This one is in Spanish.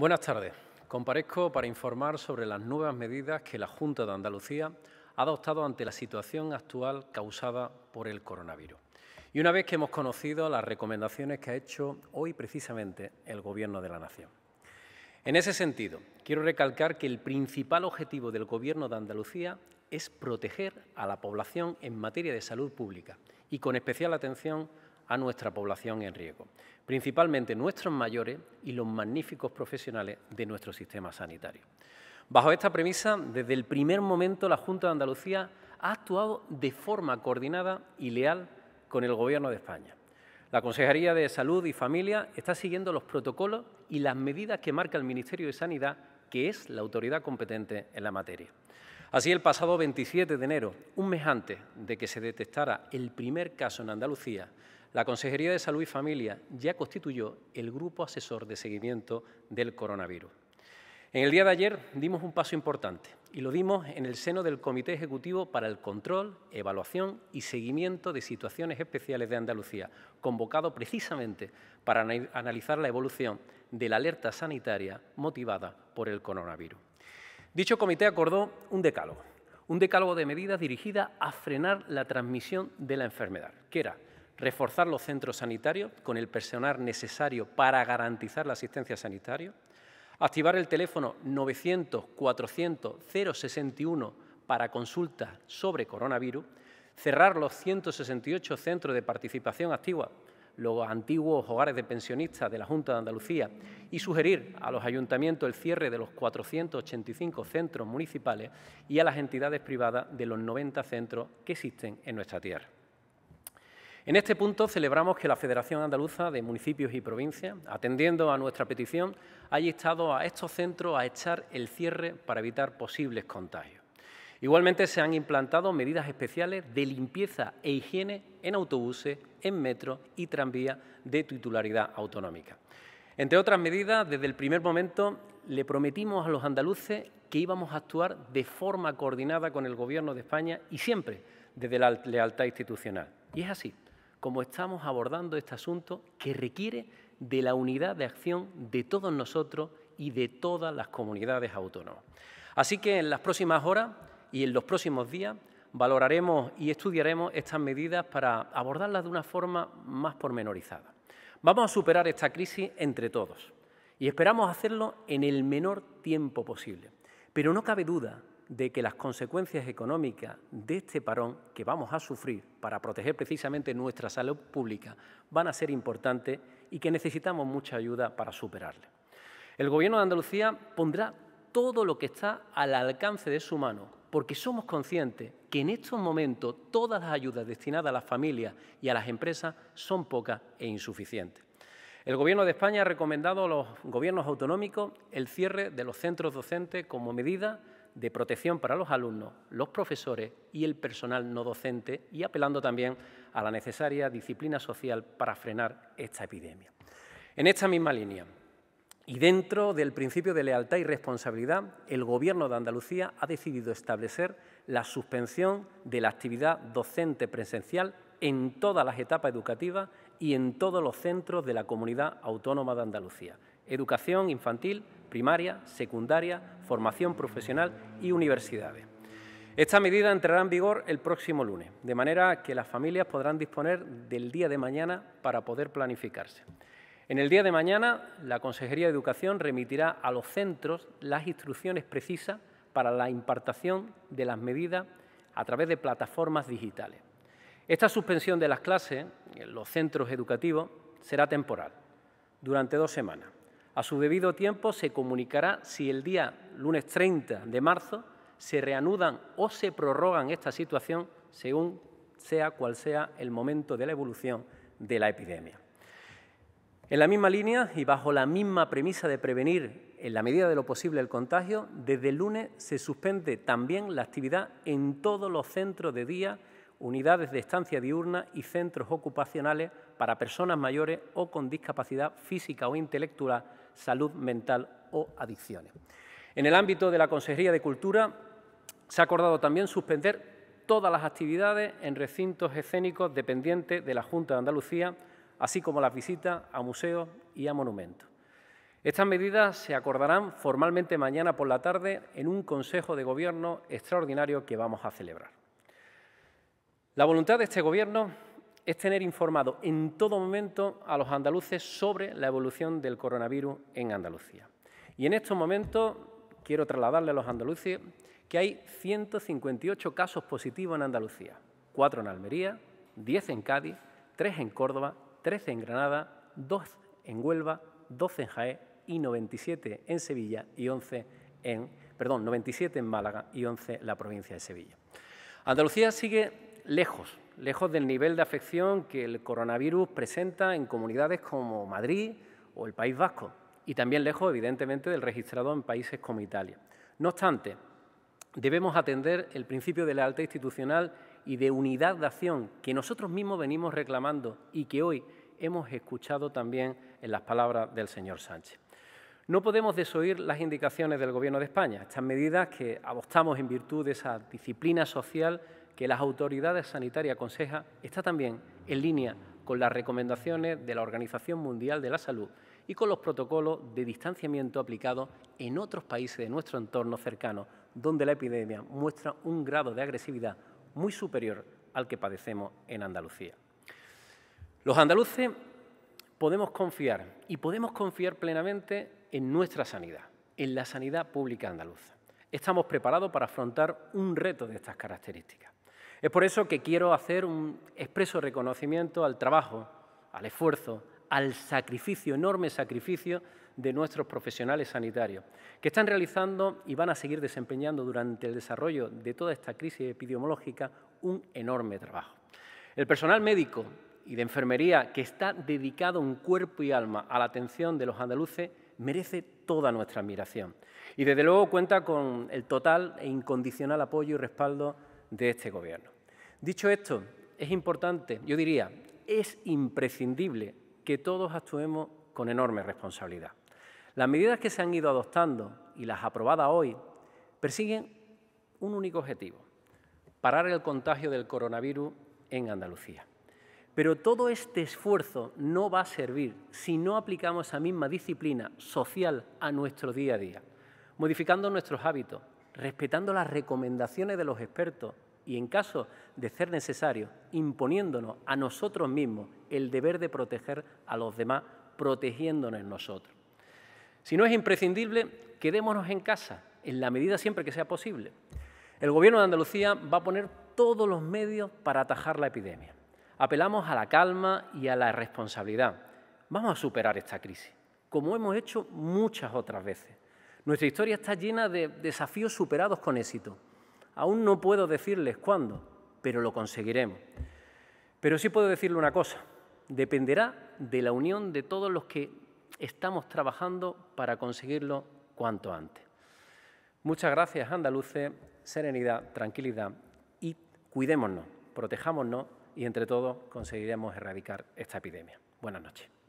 Buenas tardes. Comparezco para informar sobre las nuevas medidas que la Junta de Andalucía ha adoptado ante la situación actual causada por el coronavirus. Y una vez que hemos conocido las recomendaciones que ha hecho hoy precisamente el Gobierno de la Nación. En ese sentido, quiero recalcar que el principal objetivo del Gobierno de Andalucía es proteger a la población en materia de salud pública y con especial atención a nuestra población en riesgo, principalmente nuestros mayores y los magníficos profesionales de nuestro sistema sanitario. Bajo esta premisa, desde el primer momento la Junta de Andalucía ha actuado de forma coordinada y leal con el Gobierno de España. La Consejería de Salud y Familia está siguiendo los protocolos y las medidas que marca el Ministerio de Sanidad, que es la autoridad competente en la materia. Así, el pasado 27 de enero, un mes antes de que se detectara el primer caso en Andalucía, la Consejería de Salud y Familia ya constituyó el grupo asesor de seguimiento del coronavirus. En el día de ayer dimos un paso importante y lo dimos en el seno del Comité Ejecutivo para el Control, Evaluación y Seguimiento de Situaciones Especiales de Andalucía, convocado precisamente para analizar la evolución de la alerta sanitaria motivada por el coronavirus. Dicho comité acordó un decálogo, un decálogo de medidas dirigidas a frenar la transmisión de la enfermedad, que era reforzar los centros sanitarios con el personal necesario para garantizar la asistencia sanitaria, activar el teléfono 900-400-061 para consultas sobre coronavirus, cerrar los 168 centros de participación activa, los antiguos hogares de pensionistas de la Junta de Andalucía, y sugerir a los ayuntamientos el cierre de los 485 centros municipales y a las entidades privadas de los 90 centros que existen en nuestra tierra. En este punto celebramos que la Federación Andaluza de Municipios y Provincias, atendiendo a nuestra petición, haya estado a estos centros a echar el cierre para evitar posibles contagios. Igualmente se han implantado medidas especiales de limpieza e higiene en autobuses, en metro y tranvías de titularidad autonómica. Entre otras medidas, desde el primer momento le prometimos a los andaluces que íbamos a actuar de forma coordinada con el Gobierno de España y siempre desde la lealtad institucional. Y es así como estamos abordando este asunto que requiere de la unidad de acción de todos nosotros y de todas las comunidades autónomas. Así que en las próximas horas y en los próximos días valoraremos y estudiaremos estas medidas para abordarlas de una forma más pormenorizada. Vamos a superar esta crisis entre todos y esperamos hacerlo en el menor tiempo posible. Pero no cabe duda de que las consecuencias económicas de este parón que vamos a sufrir para proteger precisamente nuestra salud pública van a ser importantes y que necesitamos mucha ayuda para superarle. El Gobierno de Andalucía pondrá todo lo que está al alcance de su mano, porque somos conscientes que en estos momentos todas las ayudas destinadas a las familias y a las empresas son pocas e insuficientes. El Gobierno de España ha recomendado a los gobiernos autonómicos el cierre de los centros docentes como medida de protección para los alumnos, los profesores y el personal no docente y apelando también a la necesaria disciplina social para frenar esta epidemia. En esta misma línea, y dentro del principio de lealtad y responsabilidad, el Gobierno de Andalucía ha decidido establecer la suspensión de la actividad docente presencial en todas las etapas educativas y en todos los centros de la comunidad autónoma de Andalucía. Educación infantil, primaria, secundaria, formación profesional y universidades. Esta medida entrará en vigor el próximo lunes, de manera que las familias podrán disponer del día de mañana para poder planificarse. En el día de mañana, la Consejería de Educación remitirá a los centros las instrucciones precisas para la impartación de las medidas a través de plataformas digitales. Esta suspensión de las clases en los centros educativos será temporal, durante dos semanas. A su debido tiempo se comunicará si el día lunes 30 de marzo se reanudan o se prorrogan esta situación según sea cual sea el momento de la evolución de la epidemia. En la misma línea y bajo la misma premisa de prevenir en la medida de lo posible el contagio, desde el lunes se suspende también la actividad en todos los centros de día unidades de estancia diurna y centros ocupacionales para personas mayores o con discapacidad física o intelectual, salud mental o adicciones. En el ámbito de la Consejería de Cultura se ha acordado también suspender todas las actividades en recintos escénicos dependientes de la Junta de Andalucía, así como las visitas a museos y a monumentos. Estas medidas se acordarán formalmente mañana por la tarde en un Consejo de Gobierno extraordinario que vamos a celebrar. La voluntad de este Gobierno es tener informado en todo momento a los andaluces sobre la evolución del coronavirus en Andalucía. Y en estos momentos quiero trasladarle a los andaluces que hay 158 casos positivos en Andalucía, 4 en Almería, 10 en Cádiz, 3 en Córdoba, 13 en Granada, 2 en Huelva, 12 en Jaén y 97 en Sevilla y 11 en, perdón, 97 en Málaga y 11 en la provincia de Sevilla. Andalucía sigue lejos, lejos del nivel de afección que el coronavirus presenta en comunidades como Madrid o el País Vasco, y también lejos, evidentemente, del registrado en países como Italia. No obstante, debemos atender el principio de lealtad institucional y de unidad de acción que nosotros mismos venimos reclamando y que hoy hemos escuchado también en las palabras del señor Sánchez. No podemos desoír las indicaciones del Gobierno de España, estas medidas que adoptamos en virtud de esa disciplina social que las autoridades sanitarias aconsejan está también en línea con las recomendaciones de la Organización Mundial de la Salud y con los protocolos de distanciamiento aplicados en otros países de nuestro entorno cercano, donde la epidemia muestra un grado de agresividad muy superior al que padecemos en Andalucía. Los andaluces podemos confiar y podemos confiar plenamente en nuestra sanidad, en la sanidad pública andaluza. Estamos preparados para afrontar un reto de estas características. Es por eso que quiero hacer un expreso reconocimiento al trabajo, al esfuerzo, al sacrificio, enorme sacrificio de nuestros profesionales sanitarios, que están realizando y van a seguir desempeñando durante el desarrollo de toda esta crisis epidemiológica un enorme trabajo. El personal médico y de enfermería que está dedicado en cuerpo y alma a la atención de los andaluces merece toda nuestra admiración y desde luego cuenta con el total e incondicional apoyo y respaldo de este gobierno. Dicho esto, es importante, yo diría, es imprescindible que todos actuemos con enorme responsabilidad. Las medidas que se han ido adoptando y las aprobadas hoy persiguen un único objetivo, parar el contagio del coronavirus en Andalucía. Pero todo este esfuerzo no va a servir si no aplicamos esa misma disciplina social a nuestro día a día, modificando nuestros hábitos, respetando las recomendaciones de los expertos y, en caso de ser necesario, imponiéndonos a nosotros mismos el deber de proteger a los demás, protegiéndonos nosotros. Si no es imprescindible, quedémonos en casa, en la medida siempre que sea posible. El Gobierno de Andalucía va a poner todos los medios para atajar la epidemia. Apelamos a la calma y a la responsabilidad. Vamos a superar esta crisis, como hemos hecho muchas otras veces. Nuestra historia está llena de desafíos superados con éxito. Aún no puedo decirles cuándo, pero lo conseguiremos. Pero sí puedo decirle una cosa, dependerá de la unión de todos los que estamos trabajando para conseguirlo cuanto antes. Muchas gracias, andaluces, serenidad, tranquilidad y cuidémonos, protejámonos y entre todos conseguiremos erradicar esta epidemia. Buenas noches.